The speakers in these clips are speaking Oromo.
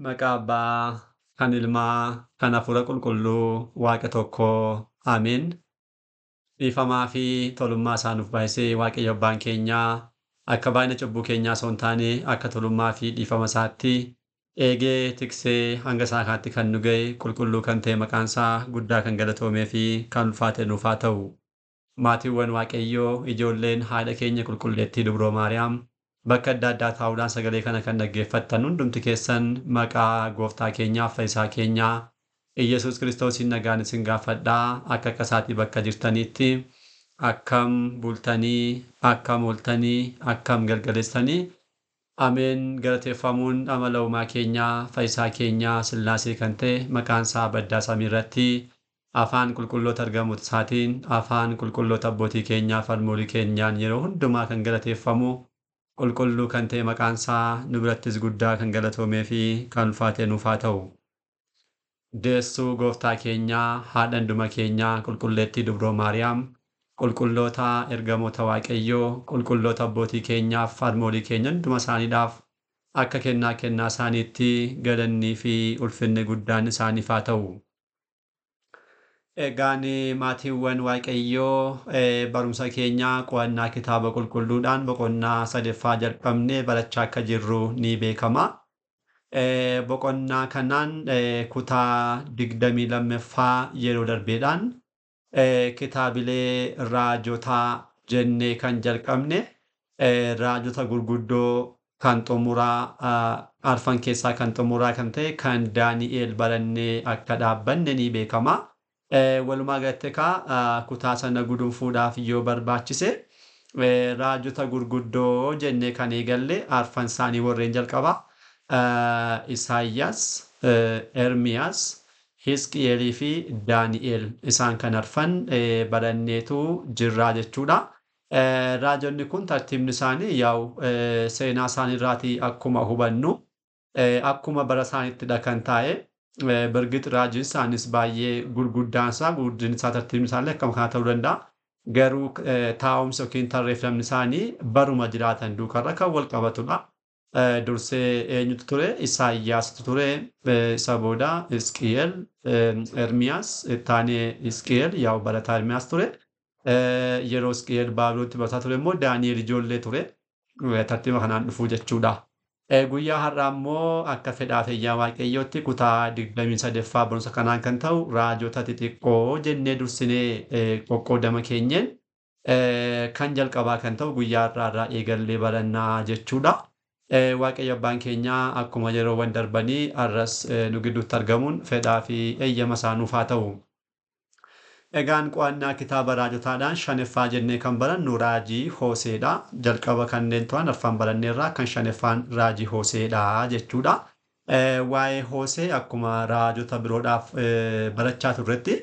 Maqaa Abbaa, kan Ilmaa, kan Hafuura Qulqulluu, Waaqa tokkoo. Ameen. Dhiifamaa fi tolummaa nuuf baay'isee Waaqayyo Abbaan keenyaa akka baay'ina cubbuu keenyaa osoo hin taane akka tolummaa fi dhiifama isaatti eegee tiksee hanga isaa kaatti kan nu ga'e qulqulluu kan ta'e maqaan isaa guddaa kan galatoomee fi kan ulfaate nuuf haa ta'u. Maatiiwwan Waaqayyoo ijoolleen haadha keenya qulqulleettii Dubroo Maariyaam Bakka adda addaa taa'uudhaan sagalee kana kan dhaggeeffattan hundumti keessan maqaa gooftaa keenyaa fayyisaa keenyaa Iyyasuus kiristoosiin nagaan isin gaafadhaa akka akka isaatii bakka jirtaniitti akkam bultanii akkam ooltanii akkam galgaleessanii Ameen galateeffamuun amala uumaa keenyaa fayyisaa keenyaa sillaasee kan ta'e maqaan isaa baddaa samii irratti afaan qulqulloota argamuut isaatiin afaan qulqulloota abbootii keenyaa falmoolii keenyaan yeroo hundumaa kan galateeffamu qulqulluu kan ta'e maqaan isaa birattis guddaa kan galatoomee fi kan ulfaatee nuufaa ta'u. Deessuu gooftaa keenyaa haadha hunduma keenyaa qulqulleettii dubroo Maariyaam qulqulloota ergamoota Waaqayyoo qulqulloota abbootii keenyaaf farmoolii keenya hunduma isaaniidhaaf akka kennaa kennaa isaaniitti galannii fi ulfinni guddaan isaaniif haa ta'u. Egaan eh, maatiiwwan Waaqayyoo eh, barumsa keenya qo'annaa kitaaba qulqulluudhaan boqonnaa sadeffaa jalqabne barachaa akka jirru ni beekama. Eh, boqonnaa kanaan kutaa digdamii lammaffaa yeroo darbeedhaan kitaabilee raajotaa jennee kan jalqabne raajota gurguddoo kan xumuraa ah, arfan keessaa kan xumuraa kan ta'e kan Daani'el barannee akka dhaabbanne ni beekama. Eh, Walumaa galatti kaa eh, kutaa sana guduunfuudhaaf yoo barbaachise eh, raajota gurguddoo jennee kan eegalle arfan isaanii warreen jalqabaa Isaayyaas, Ermiyaas, Hisqiyeelii fi Daani'el isaan kan arfan baranneetu jirraa jechuudha. Raajonni kun tartiibni isaanii yaa'u seenaa irraatii akkuma hubannu akkuma bara isaaniittidha kan taa'e. በእርግጥ raajinsaaniis baay'ee gurguddaansaa guddinsaa tartiibnisaallee akkam kana ta'uu danda'a garuu taa'umsa yookiin tarree filamni isaanii baruma jiraatan duukarra kan wal qabatudha. Dursee eenyutu ture? Isaayyaasatu ture. Isa booda Isqiyeel Ermiyaas taanee Isqiyeel yaa'u barataa Ermiyaas ture. Yeroo Isqiyeel Baabilootti barataa ture immoo Daani'eel ijoollee ture. Tartiiba kanaan dhufuu jechuudha. Guyyaa har'aa immoo akka fedhaa fayyaa waaqayyootti kutaa 23 sadeffaa barumsa kanaan kan ta'u raajoota xixiqqoo jennee dursinee eh, qoqqoodama keenyeen eh, kan jalqabaa kan ta'u guyyaa har'aa irraa eegallee barannaa jechuudha. Eh, Waaqayyo abbaan keenyaa akkuma yeroowwan darbanii har'as nu gidduutti argamuun fedhaa fi eeyyama isaa nuuf haa ta'u. Egaan qo'annaa kitaaba raajotaadhaan shaneffaa jennee kan barannu raajii hooseedha. Jalqaba kanneen to'an arfan baranneerraa kan shanaffaan raajii hooseedha jechuudha. E, waa'ee hoosee akkuma raajota biroodhaaf e, barachaa turretti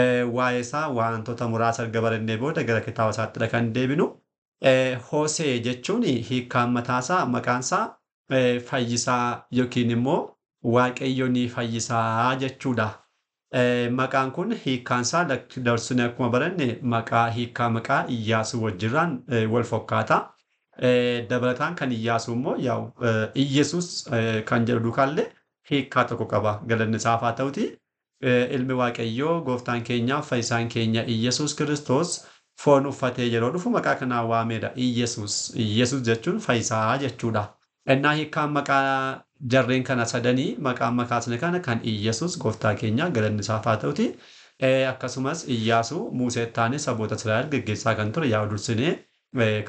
e, waa'ee isaa wantoota muraasa barannee booda gara kitaaba isaatti kan deebinu. Hoosee jechuun hiikkaan mataasaa maqaansaa fayyisaa yookiin immoo waaqayyo fayyisaa jechuudha. Maqaan kun hiikkaan isaa darsine akkuma baranne maqaa hiikkaa maqaa iyyaasuu wajjiraan e, wal fakkaata. E, dabalataan kan iyyaasuu immoo yaa'u e, kan jedhu duukaallee hiikkaa tokko qaba galanni isaafaa ta'uti. Ilmi Waaqayyoo gooftaan keenyaaf fayyisaan keenya iyyesuus kiristoos foon uffatee yeroo dhufu maqaa kanaan waamedha. Iyyesuus jechuun fayyisaa jechuudha. Dhannaa hiikkaan maqaa jarreen kana sadanii maqaan makaasne kana kan Iyyesuus gooftaa keenya galannisaaf haa ta'uti. Akkasumas Iyyaasuu Museetti taane saboota Israa'el geggeessaa kan ture yaa'u dursinee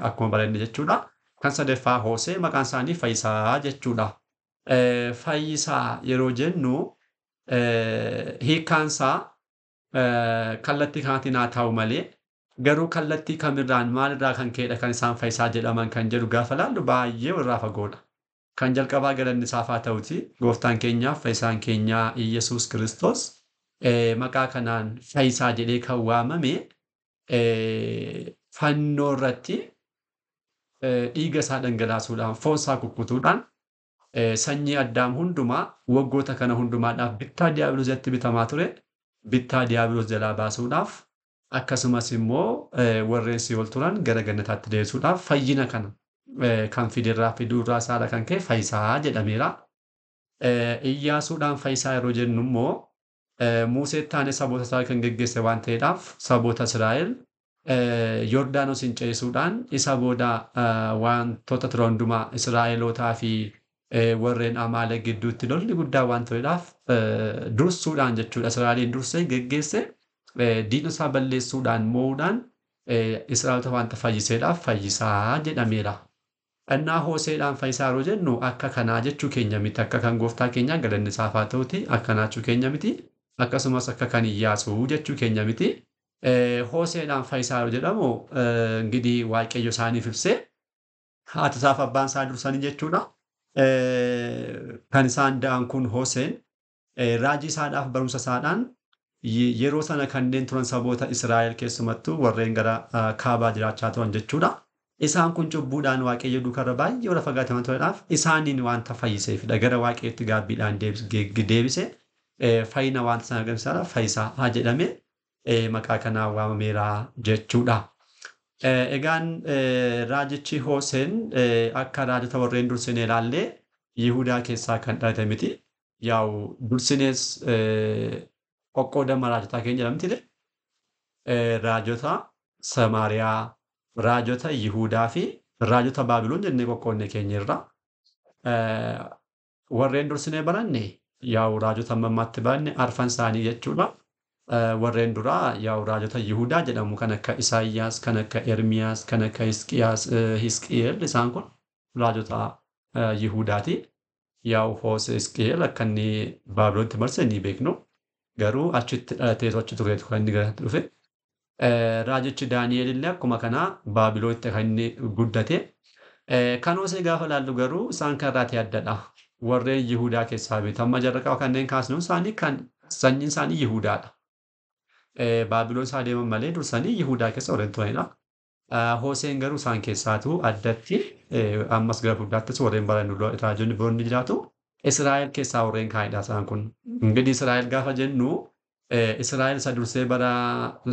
akkuma baranne jechuudha. Kan sadaffaa Hoosee maqaan isaanii Fayyisaa jechuudha. Fayyisaa yeroo jennu hiikkaansaa kallattii kanaatiin haa ta'u malee Garuu kallattii kamirraan maalirraa kan ka'edha kan isaan faayisaa jedhaman kan jedhu gaafa laallu baay'ee irraa fagoodha. Kan jalqabaa galannisaaf haa ta'uti gooftaan keenyaaf faayisaan keenyaa Iyyasuus Kiristoos maqaa kanaan faayisaa jedhee kan waamame fannoo irratti dhiiga isaa dhangalaasuudhaan foonsaa kukkutuudhaan sanyii addaam hundumaa waggoota kana hundumaadhaaf bittaa diiyaabiloos jalatti bitamaa ture bittaa diiyaabiloos jalaa baasuudhaaf akkasumas immoo eh, warreen si ol turan gara gannataatti deebisuudhaaf fayyina kana eh, kan fidirraa fiduu irraa saala kan ka'e Faayisaa jedhameera. Eh, iyyaasuudhaan Faayisaa yeroo jennu immoo Muuseetti aanee saboota isaa kan geggeesse waan ta'eedhaaf saboota Israa'el Yordaanos hin ceessuudhaan isa booda wantoota tura hundumaa Israa'elootaa fi warreen amaalee gidduutti lolli guddaa waan ta'eedhaaf dursuudhaan jechuudha Israa'eliin dursee geggeesse. Eh, diinota isaa balleessuudhaan moo'uudhaan eh, Israa'eltoota waanta fayyiseedhaaf fayyisaa jedhameera. Innaa hooseedhaan fayyisaa yeroo jennu akka kanaa jechuu keenya miti akka kan gooftaa keenyaan galannisaaf haa ta'uti akka jechuu keenya miti akkasumas akka kan iyyaasuu jechuu keenya miti. Eh, hooseedhaan fayyisaa yeroo jedhamu gidii waaqayyo isaaniif ibsee haati isaaf abbaan isaa dursanii jechuudha. Kan isaan da'an kun hooseen raajii isaadhaaf barumsa isaadhaan yeroo sana kanneen turan saboota Israa'el keessumattuu warreen gara kaabaa jiraachaa turan jechuudha. Isaan kun cubbuudhaan waaqayyo duukarra baay'ee warra fagaataman turanaaf isaaniin wanta fayyiseefidha. Gara waaqayyotti gaabbiidhaan deebise fayyina waanta sana agarsiisaa fayyisaa haa jedhame maqaa kanaa waamameera jechuudha. Egaan raajichi Hooseen akka raajota warreen dursinee ilaallee Yihudaa keessaa kan dhalate miti. Yaa'u dursinees qoqqoodama raajotaa keenya jedhamti eh, raajota Samaariyaa, raajota Yihuudaa fi raajota Baabiloon jennee qoqqoodne keenya irraa eh, warreen dursinee baranne yaa'u raajota mammaatti ammaatti baranne arfan isaanii jechuudha. warreen duraa yaa'u raajota Yihuudaa jedhamu kan akka Isaayyaas, kan akka Ermiyaas, kan akka Hisqiyeel isaan kun raajota Yihuudaati. Yaa'u Hoos Hisqiyeel akka inni Baabiloonitti marse ni beeknu. Garuu achitti dhalatee achitti tureetu kan inni galatti dhufe. Raajichi Daani'el illee akkuma kanaa Baabilootti kan inni guddate. Kan hoosee gaafa ilaallu garuu isaan kan kanarraatii addadha. Warreen Yihudaa keessaa beekamma jarraqa kanneen kaasnu isaanii kan sanyiin isaanii Yihudaadha. Baabiloon isaa deeman malee dursanii Yihudaa keessa warreen turanidha. Hooseen garuu isaan keessaatuu addatti ammas gara guddaattis warreen baran raajonni biroon ni jiraatu. Israa'el keessaa warreen kaa'edha isaan kun. Gadi Israa'el gaafa jennu eh, Israa'el isa dursee bara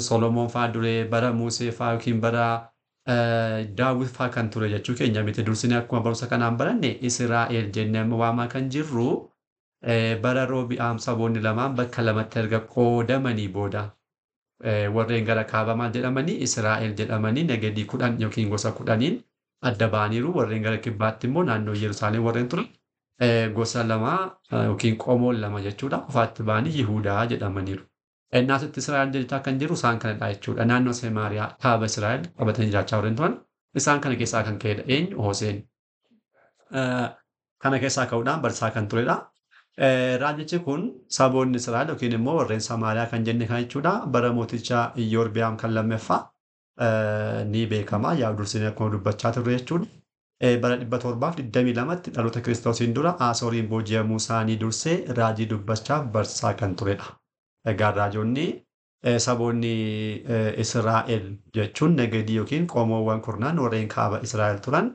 Solomoon fa'aa duree bara Muusee fa'aa yookiin bara eh, Daawit fa'aa kan ture jechuu keenya miti dursine akkuma barumsa kanaan baranne Israa'el jennee waamaa kan jirru eh, bara Am saboonni lamaan bakka lamatti erga qoodamanii booda warreen gara kaabamaa jedhamanii Israa'el jedhamanii nagadii kudhan yookiin gosa kudhaniin adda baaniiru warreen gara kibbaatti immoo naannoo Yerusaalem warreen turan. gosa lamaa yookiin qomoon lama jechuudha. Ufaatti ba'anii Yihuudaa jedhamaniiru. Innaas sitti Israa'el jedhitaa kan jiru isaan kanadha jechuudha. Naannoo Samaariyaa kaaba Israa'el qabatanii jiraachaa turan turan isaan kana keessaa kan ka'edha. Eenyu Hoseen. Kana keessaa ka'uudhaan barsaa kan turedha. Raajichi kun saboonni Israa'el yookiin immoo warreen Samaariyaa kan jenne kan jechuudha. Bara mootichaa Iyyoorbiyaan kan lammaffaa ni beekama. Yaa dursanii akkuma dubbachaa turre jechuudha. Eh, bara dhibba torbaaf digdamii lamatti dhaloota kiristoosiin dura asooriin booji'amuu isaanii dursee raajii dubbachaaf barsaa kan turedha. Egaa eh, raajonni eh, saboonni Israa'el jechuun nagadii yookiin qoomoowwan kurnaan warreen kaaba Israa'el turan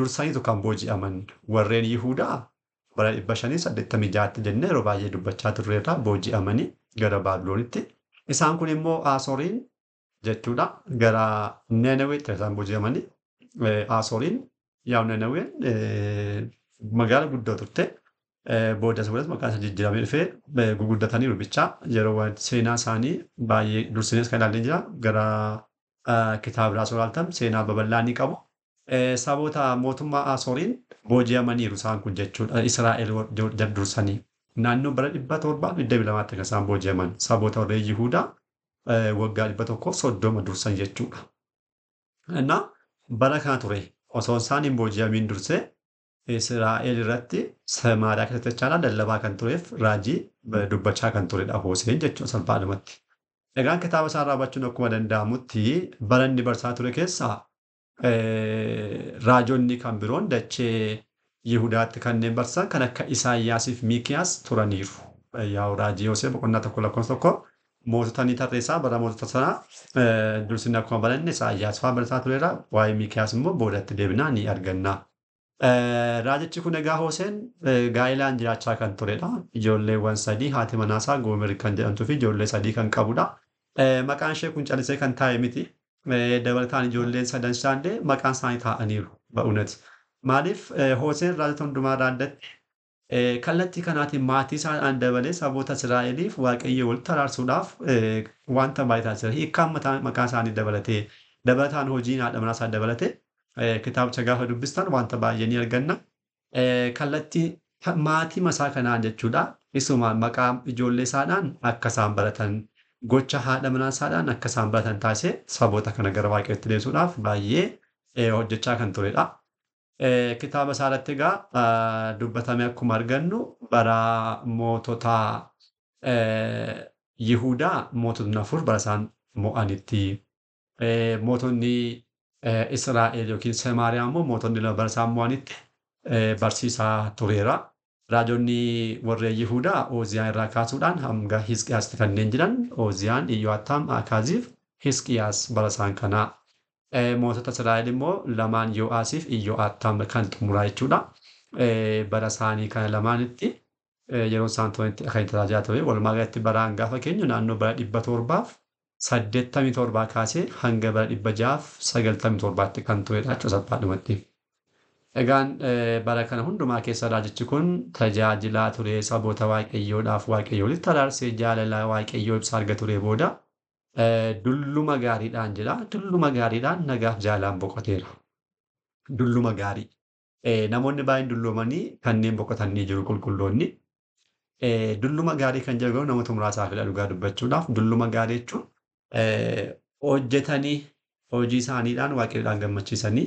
dursaniitu kan booji'aman warreen Yihuudaa bara dhibba shanii saddeettamii jaatti jennee yeroo baay'ee dubbachaa turreerraa booji'amanii gara Baabiloonitti. Isaan e kun immoo asooriin jechuudha gara Neneweetti isaan booji'amanii. Haasooliin yaa'umna Nanaween magaalaa guddoo turte. Booddas boodas maqaan isaa jijjiiramee dhufee guguddatanii rubbichaa yeroo seenaa isaanii baay'ee dursinees kan ilaallee jira. Gara kitaaba biraa sooraaltan seenaa babal'aa ni qabu. Saboota mootummaa isaan kun jechuudha. dursanii. Naannoo bara dhibba torbaa dhibba lamaatti kan isaan booji'aman. Saboota warreen Yihudaa waggaa dhibba tokkoo soddoma dursan jechuudha. Innaa bara kana ture osoo isaan hin booji'amiin dursee Israa'el irratti samaadhaa keessatti dallabaa kan tureef raajii dubbachaa kan turedha Hoseen jechuun salphaadhumatti. Egaan kitaaba isaa irraa hubachuun akkuma danda'amutti bara inni barsaa ture keessaa raajonni kan biroon dachee Yihudaatti kanneen barsan kan akka Isaayyaasiif Miikiyaas turaniiru. Raajii Hoseen boqonnaa tokko lakkoofsa tokko. moototanii tarreessaa bara sanaa eh, dursinni akkuma baranne saayyaas fa'aa barataa tureera waa'ee Miikiyaas immoo boodatti deebinaa ni arganna. Eh, Raajichi eh, kun egaa hooseen gaa'ilaan jiraachaa kan turedha. Ijoolleewwan sadii haati manaasaa Goomer kan jedhamtuu fi ijoollee sadii kan qabudha. Maqaan ishee kun calisee kan taa'e miti. Dabalataan ijoolleen sadan shaallee maqaan isaanii taa'aniiru ba'uunati. Maaliif hooseen raajota hundumaa irraa addatti Eh, kallattii kanaatiin maatii isaan dabalee saboota Israa'eliif waaqayyo walitti araarsuudhaaf eh, wanta baay'ataa jira. Hiikkaan maqaa isaanii dabalatee dabalataan hojii haadha isaa dabalatee eh, kitaabicha gaafa dubbistan wanta baay'ee ni arganna. Kallattii maatii masaa kanaan jechuudha. Isumaan maqaa ijoollee isaadhaan akka isaan baratan gocha haadha manaa akka isaan baratan taasisee saboota kana gara waaqayyootti deebisuudhaaf baay'ee hojjechaa kan turedha. Kitaaba isaarratti egaa dubbatame akkuma argannu bara mootota Yihuudaa mootonni afur bara mo'anitti. Mootonni Israa'el yookiin Samaariyaa immoo mootonni lama bara isaan mo'anitti barsiisaa tureera. Raajonni warreen Yihuudaa Ooziyaan irraa kaasuudhaan hanga kanneen jiran Ooziyaan, Iyyo'aataam, Akaaziif Hisqiyaas barasaan kana Eh, mootota Israa'el immoo lamaan Yoo'aasiif Iyyo'aatam kan xumuraa jechuudha. Eh, bara isaanii kana lamaanitti eh, yeroo isaan turanitti kan ture. Walumaa galatti baraan gaafa keenyu naannoo bara dhibba torbaaf saddeettamii torbaa kaasee hanga bara dhibba jaaf sagaltamii torbaatti kan turedha jechuudha Egaan bara kana hundumaa keessa raajichi kun tajaajilaa ture saboota waaqayyoodhaaf waaqayyoolitti araarsee jaalalaa waaqayyoo ibsaa arga turee booda. dulluma gaariidhaan jira. Dulluma gaariidhaan nagaaf jaalaan boqoteera. Dulluma gaarii. Namoonni baay'een dulloomanii kanneen boqotanii jiru qulqulloonni. Dulluma gaarii kan jedhu garuu namoota muraasaa fi dhugaa dubbachuudhaaf dulluma gaarii jechuun hojjetanii hojii isaaniidhaan waaqilidhaan gammachiisanii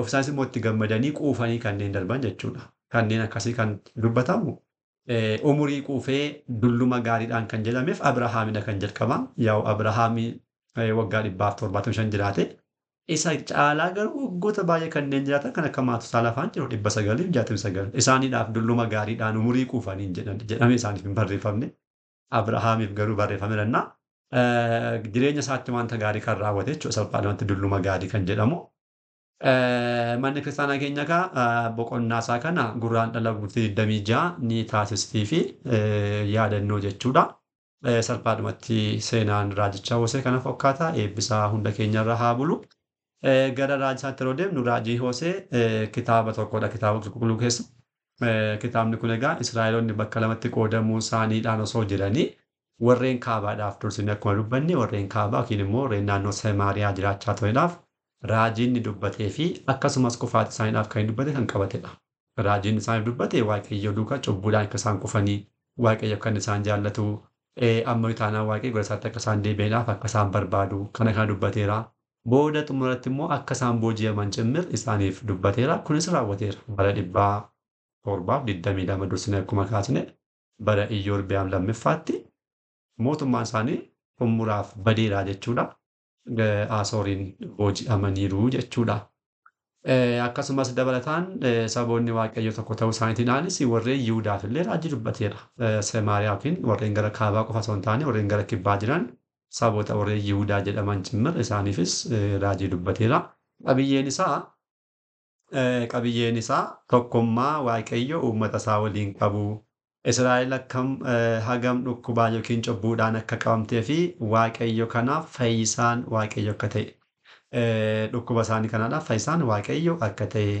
of isaanis immoo itti gammadanii quufanii kanneen darban jechuudha. Kanneen akkasii kan dubbatamu Eh, umurii quufee dulluma gaariidhaan kan jedhameef Abrahaamidha kan jalqabaa. Yaa'u Abrahaamii eh, waggaa dhibbaaf torbaatamii shan jiraate. Isa caalaa garuu waggoota baay'ee kanneen jiraatan kan akka Maatusaa lafaan jiru dhibba sagalii fi jaatamii Isaaniidhaaf dulluma gaariidhaan umurii quufanii jedhamee isaaniif hin barreeffamne. Abrahaamiif garuu barreeffame eh, Jireenya isaatti wanta gaarii kan raawwate jechuudha salphaadhumatti dulluma gaarii kan jedhamu. Eh, manni kiristaanaa keenya gaa eh, boqonnaa isaa kana gurraan dhala bultii damiijaa ni taasistii fi eh, yaadannoo jechuudha. Salphaadhumatti seenaan raajichaa hoose kana fakkaata eebbisaa hunda irra haa bulu. Gara raajisaatti yeroo deemnu raajii hoose kitaaba tokkodha kitaaba qulqulluu keessa. Kitaabni kun egaa Israa'eloonni bakka lamatti qoodamuu isaaniidhaan osoo jiranii warreen kaabaadhaaf dursine akkuma dubbanni warreen kaabaa yookiin immoo warreen naannoo Samaariyaa jiraachaa tureedhaaf raajii inni dubbatee fi akkasumas kufaati isaaniidhaaf kan inni dubbate kan qabateedha. Raajiin isaaniif dubbate waaqayyo duukaa cubbuudhaan akka isaan kufanii waaqayyo kan isaan jaallatu amma itaanaa waaqayyo gola isaatti akka isaan deebi'aniidhaaf akka isaan barbaadu kana kana dubbateera. Booda xumuratti immoo akka isaan booji'aman cimmir isaaniif dubbateera. Kunis raawwateera. Bara dhibbaa torbaaf digdamii lama dursine akkuma kaasne bara iyyoor biyyaam lammiffaatti mootummaan isaanii xumuraaf badeeraa jechuudha. Asooriin ah, booji'amaniiru jechuudha. Akkasumas dabalataan saboonni waaqayyo tokko ta'uu isaaniitinaanis warreen Yihuudaaf illee raajii dubbateera. Samaariyaa warreen gara kaabaa qofa osoo hin taane warreen gara kibbaa jiran saboota warreen Yihuudaa jedhaman cimmir isaaniifis raajii dubbateera. Qabiyyeen isaa qabiyyeen isaa tokkummaa waaqayyo uummata isaa waliin kabu Israa'el akkam eh, hagam dhukkubaa yookiin cubbuudhaan akka qabamtee fi Waaqayyo kanaaf fayyisaan Waaqayyo akka ta'e eh, dhukkuba isaanii kanaadhaaf fayyisaan Waaqayyo akka ta'e.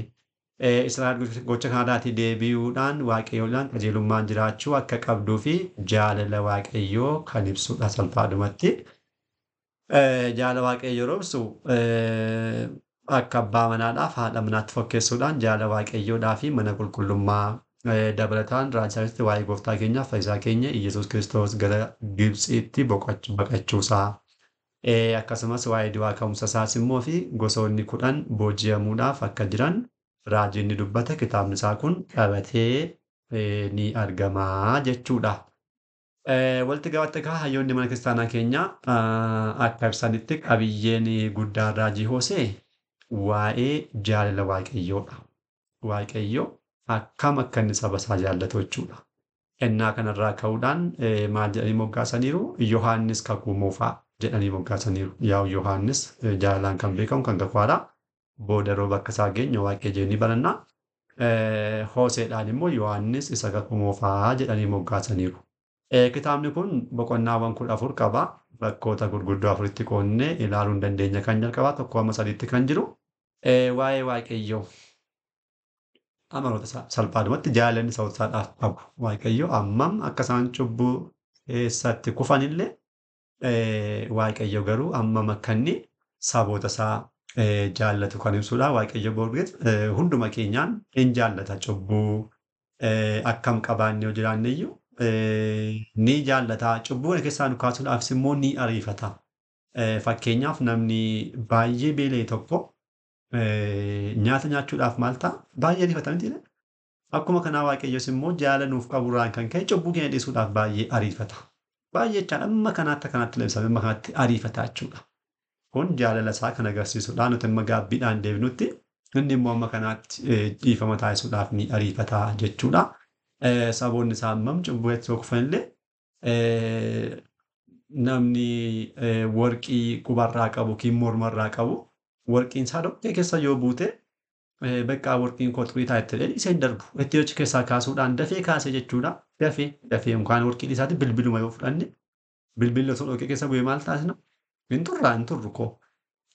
Eh, Israa'el gocha kanarraatii deebi'uudhaan Waaqayyoodhaan qajeelummaan jiraachuu akka qabduu fi jaalala Waaqayyoo kan ibsudha salphaadhumatti. Jaalala Waaqayyoo roobsu akka abbaa manaadhaaf haadha manaatti fokkeessuudhaan jaalala Waaqayyoodhaa fi mana qulqullummaa Dabalataan raajaatti waa'ee gooftaa keenyaa faayisaa keenya Iyyasuus kiristoos gara Gibxiitti baqachuusaa akkasumas waa'ee du'aa ka'umsa isaas immoo fi gosoonni kudhan booji'amuudhaaf akka jiran raajiin dubbata kitaabni isaa kun qabatee ni argamaa jechuudha. Walti gabatti kaa hayyoonni mana kiristaanaa keenya akka ibsanitti qabiyyeen guddaan raajii hoose waa'ee jaalala waaqayyoodha. akkam akka inni saba isaa jaallatu jechuudha. Kennaa kanarraa ka'uudhaan e, maal jedhanii moggaasaniiru Yohaannis kakuumuufaa jedhanii moggaasaniiru. Yaa Yohaannis e, jaalalaan kan beekamu kan isaa geenye e, Hooseedhaan immoo Yohaannis isa jedhanii moggaasaniiru. Kitaabni kun boqonnaawwan kudha afur qaba. Rakkoota gurguddoo afuritti qoonnee ilaaluu dandeenya kan jalqabaa tokko amma sadiitti kan jiru. Waa'ee waaqayyoo Amaroota amanota salphaadhumatti jaalanni sababsaadhaaf qabu. Waaqayyo hammam akka isaan cubbuu keessatti kufanillee Waaqayyo garuu hammam akkanni saboota isaa jaallatu kan ibsudha. Waaqayyo boruudhaan hunduma keenyaan hin jaallata cubbuu akkam qabaannee yoo ni jaallata. Cubbuu kana keessaa nu kaasuudhaafis immoo ni ariifata. Fakkeenyaaf namni baay'ee beela'e tokko nyaata nyaachuudhaaf maal ta'a baay'ee ariifata mitiidha. Akkuma kanaa waaqayyos immoo jaala nuuf qaburraan kan ka'e cubbuu keenya dhiisuudhaaf baay'ee ariifata. Baay'ee jechaan amma kanaatti akka kanaatti amma kanaatti ariifata jechuudha. Kun jaalala isaa kan agarsiisudha nuti amma gaabbiidhaan deebnutti inni immoo amma kanaatti e, dhiifama taasisuudhaaf ni ariifata jechuudha. E, saboonni isaa ammam cubbuu itti illee e, namni warqii qubarraa qabu yookiin mormarraa qabu Warqeen isaa dhoqqee keessa yoo buute bakka warqiin koo xurii taa'etti jedhi isheen darbu itti hoji keessaa kaasuudhaan dafee kaase jechuudha. Dafee dafee mukaan warqiin isaatti bilbiluma yoo fudhanne bilbilli osoo dhoqqee keessa bu'e maal taasina? Hin turraa hin turru koo.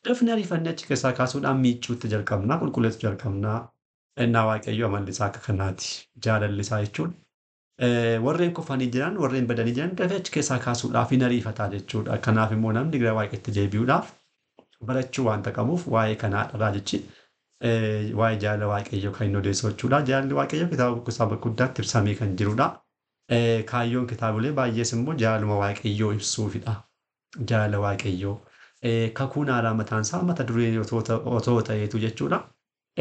Dafne ariifannee achi keessaa kaasuudhaan miicuutti jalqabnaa qulqulleessuu jalqabnaa. Innaa waaqayyo amallisaa akka kanaati jaalallisaa jechuudha. warreen kufanii jiran warreen badanii jiran dafee achi keessaa kaasuudhaaf hin ariifataa jechuudha. Kanaaf immoo namni gara waaqetti deebi'uudhaaf barachuu waanta qabuuf waa'ee kanaa dhabaa jechi waa'ee jaalala waaqayyoo kan inni odeessu jechuudha. Jaalalli waaqayyoo kitaaba guggusaa guddaatti ibsamee kan jirudha. Kaayyoon kitaabilee baay'ees immoo waaqayyoo ibsuufidha. Jaalala waaqayyoo kakuu naaraa mataa isaa mata dureen otoo ta'eetu jechuudha.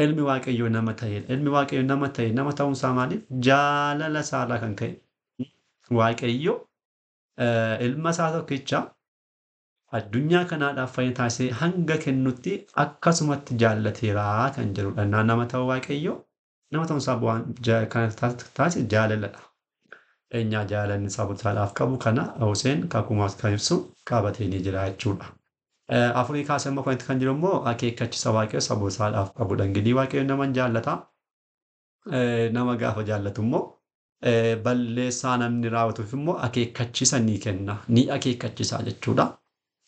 Ilmi waaqayyoo nama ta'edha. Ilmi waaqayyoo nama ta'e nama ta'uunsaa maaliif jaalala isaarraa kan ka'e. Waaqayyoo ilma isaa tokkichaa. addunyaa kanaadhaaf fayyina taasisee hanga kennutti akkasumatti jaallateeraa kan jedhudha. Nama ta'u waaqayyo nama ta'u bu'aan taasise jaalalladha. Eenyaa jaalanni sabootaadhaaf qabu kana Hussein kakumaas kan ibsu qabateenii jira jechuudha. Afurii kaasee immoo kanatti kan jiru immoo akeekkachisa waaqayyo sabootaadhaaf qabudha. Ingilis waaqayyo naman jaallata. Nama gaafa jaallatu immoo balleessaa namni raawwatuuf immoo akeekkachisa ni kenna. Ni akeekkachisaa jechuudha.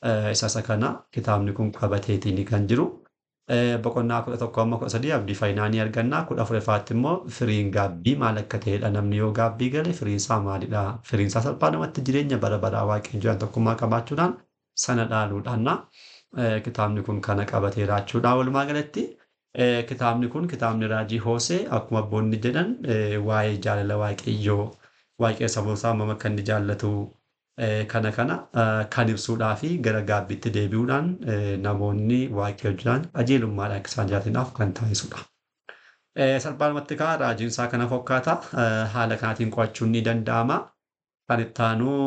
Isasa kana kitaabni kun qabateetiin kan jiru. Boqonnaa kudha tokko amma kudha sadii abdii faayinaa ni arganna. Kudha afuraffaatti immoo firiin gaabbii maal akka ta'edha namni yoo gaabbii gale firiinsaa maalidha? Firiinsaa salphaa namatti jireenya bara baraa waaqayyoon tokkummaa qabaachuudhaan sana dhaaluudhaanna kitaabni kun kana qabateera jechuudha. Walumaa galatti kitaabni kun kitaabni raajii hoose akkuma abboonni jedhan waa'ee jaalala waaqayyoo waaqee sabootaa hammam akka inni jaallatu Eh, kana kana eh, kan ibsuudhaa fi gara gaabbiitti deebi'uudhaan eh, namoonni waaqii hojjetan qajeelummaadhaan isaan jiraataniif kan taasisudha. Salphumatti egaa raajiin isaa kana fakkaata. Haala kanaatiin qo'achuun ni danda'ama. Kan ittaanuu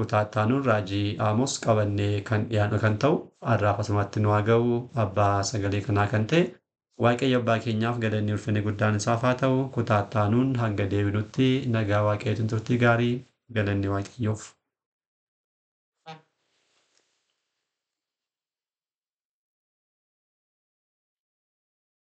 kutaa ittaanuun raajii aamus qabannee kan dhiyaannu kan ta'u har'aaf asumatti nu haa Abbaa sagalee kanaa kan ta'e waaqayyo abbaa keenyaaf galanni ulfinni guddaan isaaf haa ta'u. Kutaa ittaanuun hanga deebinutti nagaa waaqayyootiin turtii gaarii galanni waaqayyoof.